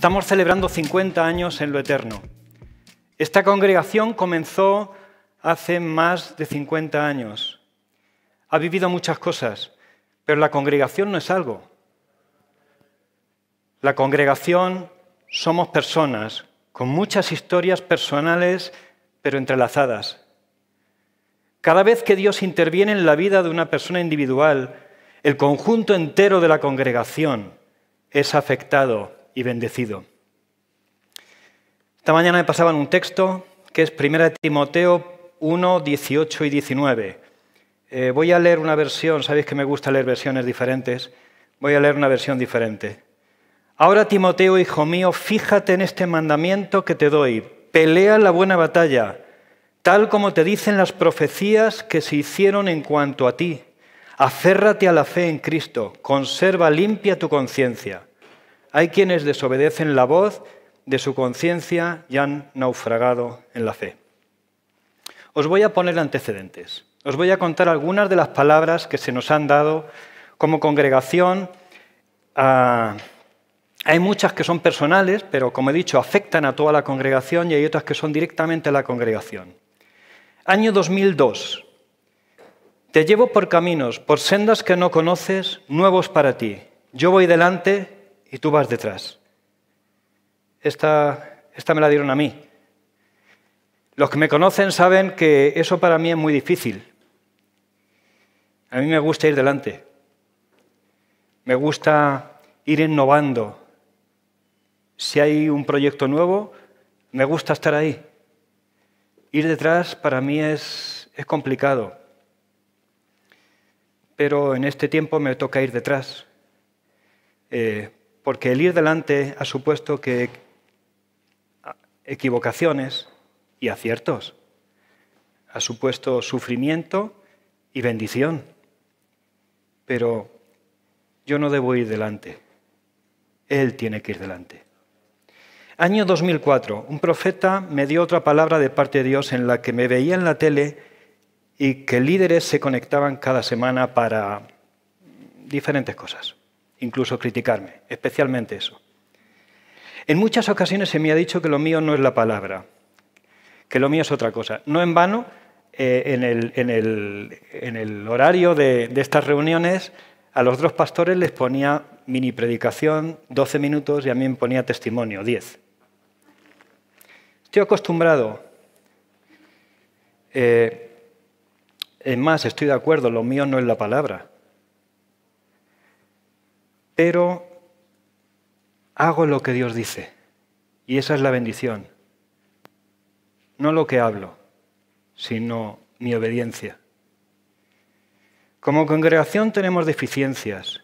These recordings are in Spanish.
Estamos celebrando 50 años en lo eterno. Esta congregación comenzó hace más de 50 años. Ha vivido muchas cosas, pero la congregación no es algo. La congregación somos personas con muchas historias personales, pero entrelazadas. Cada vez que Dios interviene en la vida de una persona individual, el conjunto entero de la congregación es afectado y bendecido. Esta mañana me pasaban un texto que es 1 Timoteo 1, 18 y 19. Eh, voy a leer una versión, sabéis que me gusta leer versiones diferentes, voy a leer una versión diferente. Ahora Timoteo, hijo mío, fíjate en este mandamiento que te doy, pelea la buena batalla, tal como te dicen las profecías que se hicieron en cuanto a ti. Aférrate a la fe en Cristo, conserva limpia tu conciencia hay quienes desobedecen la voz de su conciencia y han naufragado en la fe. Os voy a poner antecedentes. Os voy a contar algunas de las palabras que se nos han dado como congregación. Ah, hay muchas que son personales, pero como he dicho, afectan a toda la congregación y hay otras que son directamente a la congregación. Año 2002. Te llevo por caminos, por sendas que no conoces, nuevos para ti. Yo voy delante, y tú vas detrás. Esta, esta me la dieron a mí. Los que me conocen saben que eso para mí es muy difícil. A mí me gusta ir delante. Me gusta ir innovando. Si hay un proyecto nuevo, me gusta estar ahí. Ir detrás para mí es, complicado. Pero en este tiempo me toca ir detrás. Eh, porque el ir delante ha supuesto que equivocaciones y aciertos, ha supuesto sufrimiento y bendición. Pero yo no debo ir delante, Él tiene que ir delante. Año 2004, un profeta me dio otra palabra de parte de Dios en la que me veía en la tele y que líderes se conectaban cada semana para diferentes cosas incluso criticarme, especialmente eso. En muchas ocasiones se me ha dicho que lo mío no es la palabra, que lo mío es otra cosa. No en vano, eh, en, el, horario de, estas reuniones, a los dos pastores les ponía mini predicación, 12 minutos, y a mí me ponía testimonio, 10. Estoy acostumbrado. en eh, es más, estoy de acuerdo, lo mío no es la palabra pero hago lo que Dios dice. Y esa es la bendición. No lo que hablo, sino mi obediencia. Como congregación tenemos deficiencias.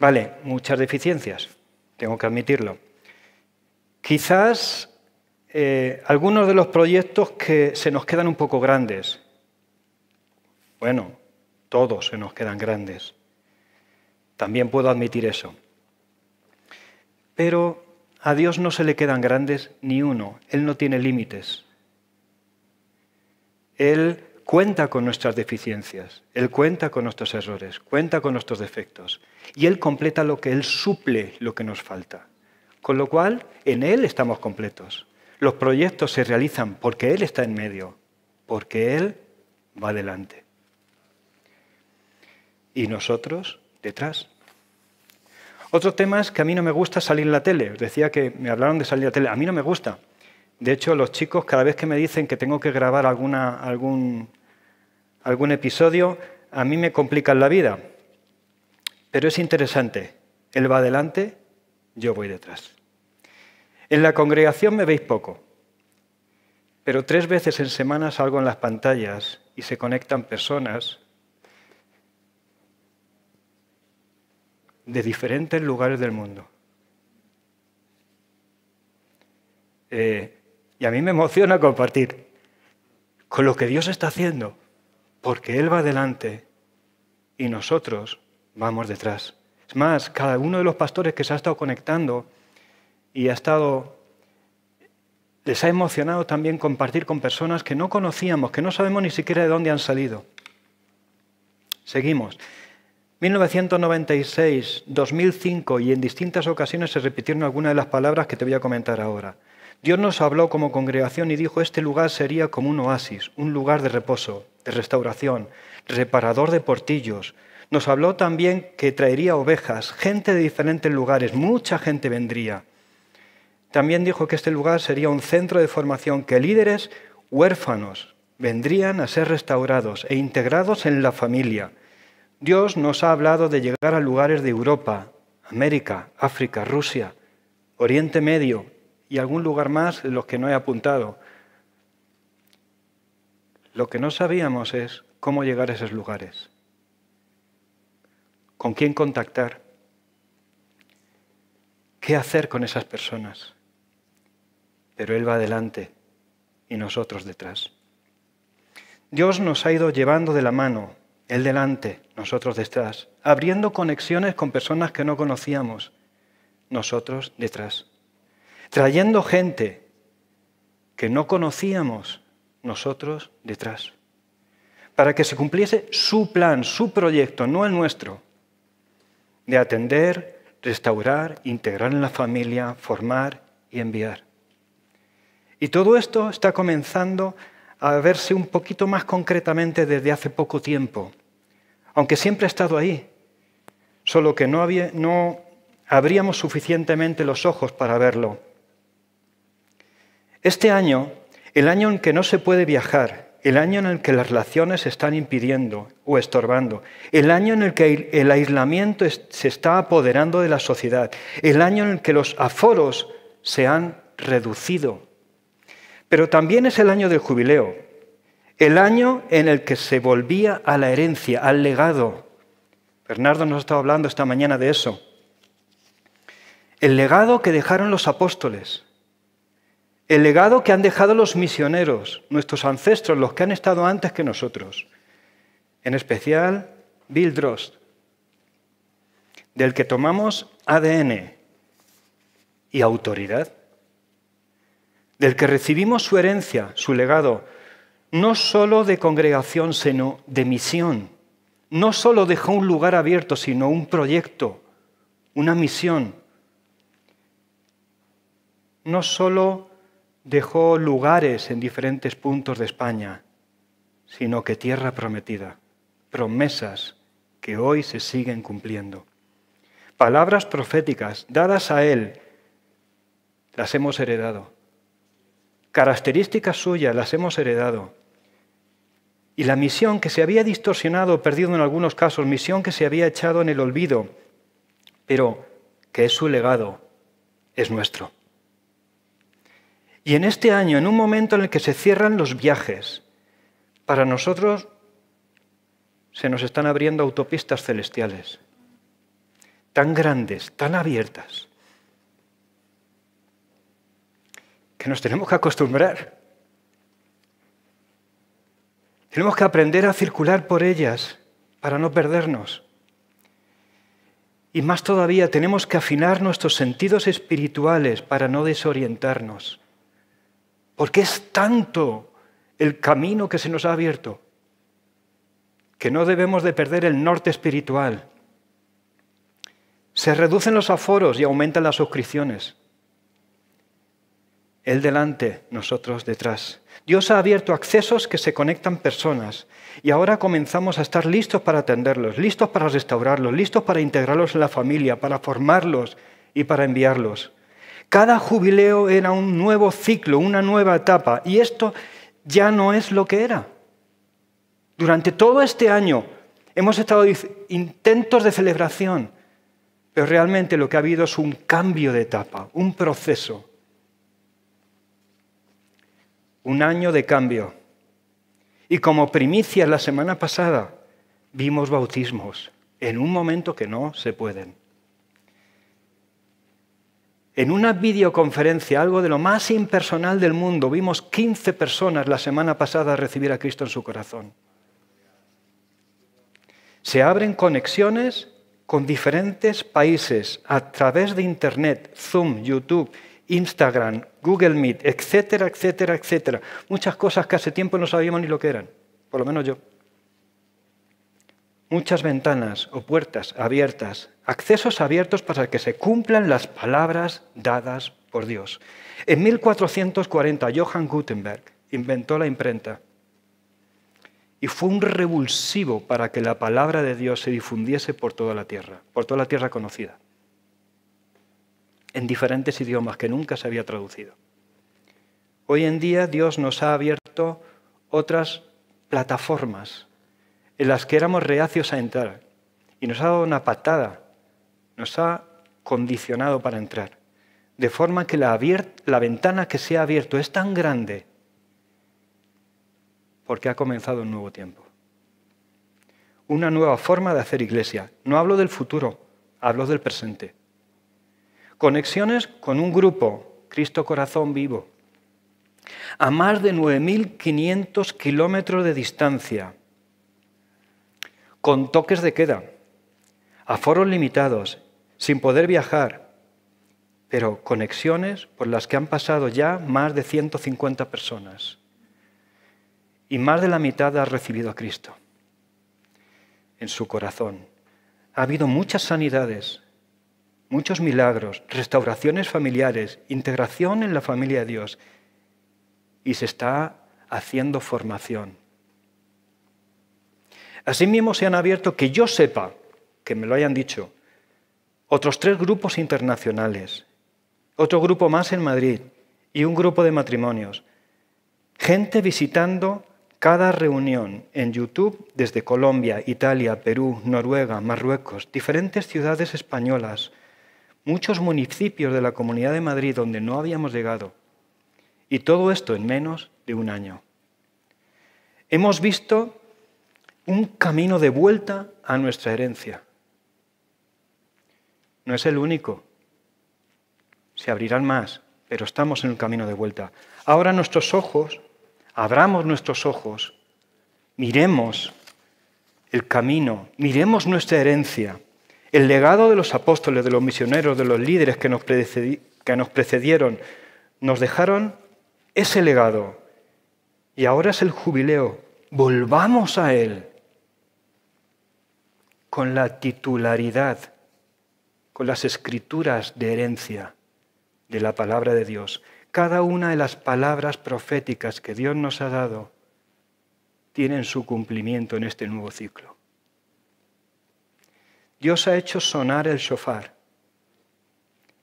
Vale, muchas deficiencias, tengo que admitirlo. Quizás eh, algunos de los proyectos que se nos quedan un poco grandes. Bueno, todos se nos quedan grandes. También puedo admitir eso. Pero a Dios no se le quedan grandes ni uno. Él no tiene límites. Él cuenta con nuestras deficiencias, Él cuenta con nuestros errores, cuenta con nuestros defectos. Y Él completa lo que Él suple lo que nos falta. Con lo cual, en Él estamos completos. Los proyectos se realizan porque Él está en medio, porque Él va adelante. ¿Y nosotros? detrás. Otro tema es que a mí no me gusta salir en la tele. Os decía que me hablaron de salir la tele. A mí no me gusta. De hecho, los chicos cada vez que me dicen que tengo que grabar alguna, algún, algún episodio, a mí me complican la vida. Pero es interesante. Él va adelante, yo voy detrás. En la congregación me veis poco, pero tres veces en semana salgo en las pantallas y se conectan personas de diferentes lugares del mundo. Eh, y a mí me emociona compartir con lo que Dios está haciendo, porque Él va adelante... y nosotros vamos detrás. Es más, cada uno de los pastores que se ha estado conectando y ha estado les ha emocionado también compartir con personas que no conocíamos, que no sabemos ni siquiera de dónde han salido. Seguimos. 1996, 2005 y en distintas ocasiones se repitieron algunas de las palabras que te voy a comentar ahora. Dios nos habló como congregación y dijo, este lugar sería como un oasis, un lugar de reposo, de restauración, reparador de portillos. Nos habló también que traería ovejas, gente de diferentes lugares, mucha gente vendría. También dijo que este lugar sería un centro de formación, que líderes huérfanos vendrían a ser restaurados e integrados en la familia Dios nos ha hablado de llegar a lugares de Europa, América, África, Rusia, Oriente Medio y algún lugar más en los que no he apuntado. Lo que no sabíamos es cómo llegar a esos lugares, con quién contactar, qué hacer con esas personas. Pero Él va adelante y nosotros detrás. Dios nos ha ido llevando de la mano él delante, nosotros detrás, abriendo conexiones con personas que no conocíamos, nosotros detrás, trayendo gente que no conocíamos, nosotros detrás, para que se cumpliese su plan, su proyecto, no el nuestro, de atender, restaurar, integrar en la familia, formar y enviar. Y todo esto está comenzando a verse un poquito más concretamente desde hace poco tiempo aunque siempre ha estado ahí, solo que no, abríamos suficientemente los ojos para verlo. Este año, el año en que no se puede viajar, el año en el que las relaciones se están impidiendo o estorbando, el año en el que el aislamiento se está apoderando de la sociedad, el año en el que los aforos se han reducido. Pero también es el año del jubileo, el año en el que se volvía a la herencia, al legado. Bernardo nos ha estado hablando esta mañana de eso. El legado que dejaron los apóstoles, el legado que han dejado los misioneros, nuestros ancestros, los que han estado antes que nosotros, en especial Bill del que tomamos ADN y autoridad, del que recibimos su herencia, su legado, no solo de congregación, sino de misión. No solo dejó un lugar abierto, sino un proyecto, una misión. No solo dejó lugares en diferentes puntos de España, sino que tierra prometida, promesas que hoy se siguen cumpliendo. Palabras proféticas dadas a él, las hemos heredado. Características suyas las hemos heredado y la misión que se había distorsionado, perdido en algunos casos, misión que se había echado en el olvido, pero que es su legado, es nuestro. Y en este año, en un momento en el que se cierran los viajes, para nosotros se nos están abriendo autopistas celestiales, tan grandes, tan abiertas, que nos tenemos que acostumbrar tenemos que aprender a circular por ellas para no perdernos. Y más todavía, tenemos que afinar nuestros sentidos espirituales para no desorientarnos. Porque es tanto el camino que se nos ha abierto que no debemos de perder el norte espiritual. Se reducen los aforos y aumentan las suscripciones. Él delante, nosotros detrás. Dios ha abierto accesos que se conectan personas y ahora comenzamos a estar listos para atenderlos, listos para restaurarlos, listos para integrarlos en la familia, para formarlos y para enviarlos. Cada jubileo era un nuevo ciclo, una nueva etapa y esto ya no es lo que era. Durante todo este año hemos estado intentos de celebración, pero realmente lo que ha habido es un cambio de etapa, un proceso un año de cambio. Y como primicia la semana pasada, vimos bautismos en un momento que no se pueden. En una videoconferencia, algo de lo más impersonal del mundo, vimos 15 personas la semana pasada recibir a Cristo en su corazón. Se abren conexiones con diferentes países a través de Internet, Zoom, YouTube, Instagram, Google Meet, etcétera, etcétera, etcétera. Muchas cosas que hace tiempo no sabíamos ni lo que eran, por lo menos yo. Muchas ventanas o puertas abiertas, accesos abiertos para que se cumplan las palabras dadas por Dios. En 1440 Johann Gutenberg inventó la imprenta y fue un revulsivo para que la palabra de Dios se difundiese por toda la tierra, por toda la tierra conocida en diferentes idiomas que nunca se había traducido. Hoy en día Dios nos ha abierto otras plataformas en las que éramos reacios a entrar y nos ha dado una patada, nos ha condicionado para entrar, de forma que la, la ventana que se ha abierto es tan grande porque ha comenzado un nuevo tiempo, una nueva forma de hacer iglesia. No hablo del futuro, hablo del presente. Conexiones con un grupo, Cristo Corazón Vivo, a más de 9.500 kilómetros de distancia, con toques de queda, a foros limitados, sin poder viajar, pero conexiones por las que han pasado ya más de 150 personas. Y más de la mitad ha recibido a Cristo en su corazón. Ha habido muchas sanidades, muchos milagros, restauraciones familiares, integración en la familia de Dios. Y se está haciendo formación. Asimismo se han abierto, que yo sepa, que me lo hayan dicho, otros tres grupos internacionales, otro grupo más en Madrid y un grupo de matrimonios. Gente visitando cada reunión en YouTube desde Colombia, Italia, Perú, Noruega, Marruecos, diferentes ciudades españolas, muchos municipios de la Comunidad de Madrid donde no habíamos llegado. Y todo esto en menos de un año. Hemos visto un camino de vuelta a nuestra herencia. No es el único. Se abrirán más, pero estamos en un camino de vuelta. Ahora nuestros ojos, abramos nuestros ojos, miremos el camino, miremos nuestra herencia. El legado de los apóstoles, de los misioneros, de los líderes que nos, precedieron, nos dejaron ese legado. Y ahora es el jubileo. Volvamos a él con la titularidad, con las escrituras de herencia de la palabra de Dios. Cada una de las palabras proféticas que Dios nos ha dado tienen su cumplimiento en este nuevo ciclo. Dios ha hecho sonar el shofar.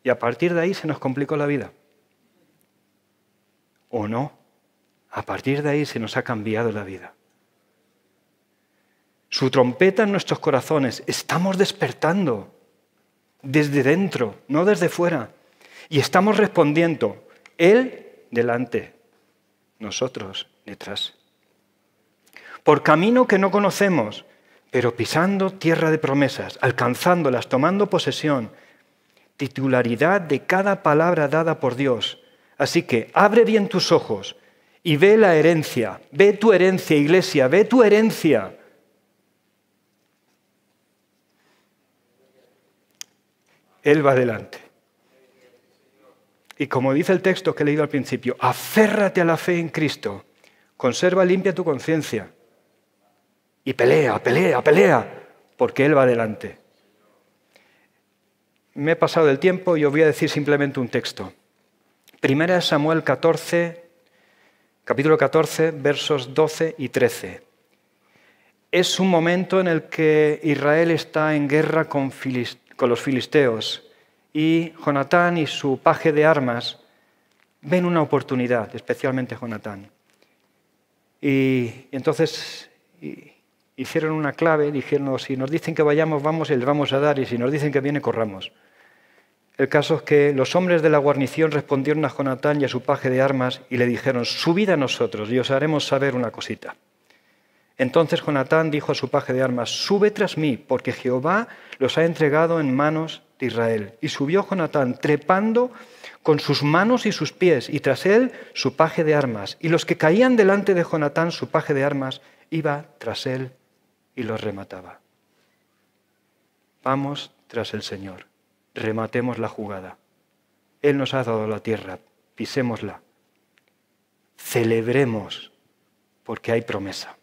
Y a partir de ahí se nos complicó la vida. ¿O no? A partir de ahí se nos ha cambiado la vida. Su trompeta en nuestros corazones. Estamos despertando desde dentro, no desde fuera. Y estamos respondiendo. Él delante, nosotros detrás. Por camino que no conocemos, pero pisando tierra de promesas, alcanzándolas, tomando posesión, titularidad de cada palabra dada por Dios. Así que abre bien tus ojos y ve la herencia, ve tu herencia, iglesia, ve tu herencia. Él va adelante. Y como dice el texto que he leído al principio, aférrate a la fe en Cristo, conserva limpia tu conciencia y pelea, pelea, pelea, porque Él va adelante. Me he pasado el tiempo y os voy a decir simplemente un texto. Primera Samuel 14, capítulo 14, versos 12 y 13. Es un momento en el que Israel está en guerra con, los filisteos y Jonatán y su paje de armas ven una oportunidad, especialmente Jonatán. Y entonces hicieron una clave, dijeron, si nos dicen que vayamos, vamos y vamos a dar, y si nos dicen que viene, corramos. El caso es que los hombres de la guarnición respondieron a Jonatán y a su paje de armas y le dijeron, subid a nosotros y os haremos saber una cosita. Entonces Jonatán dijo a su paje de armas, sube tras mí, porque Jehová los ha entregado en manos de Israel. Y subió Jonatán trepando con sus manos y sus pies, y tras él su paje de armas. Y los que caían delante de Jonatán, su paje de armas, iba tras él y los remataba. Vamos tras el Señor, rematemos la jugada. Él nos ha dado la tierra, pisémosla. Celebremos, porque hay promesa.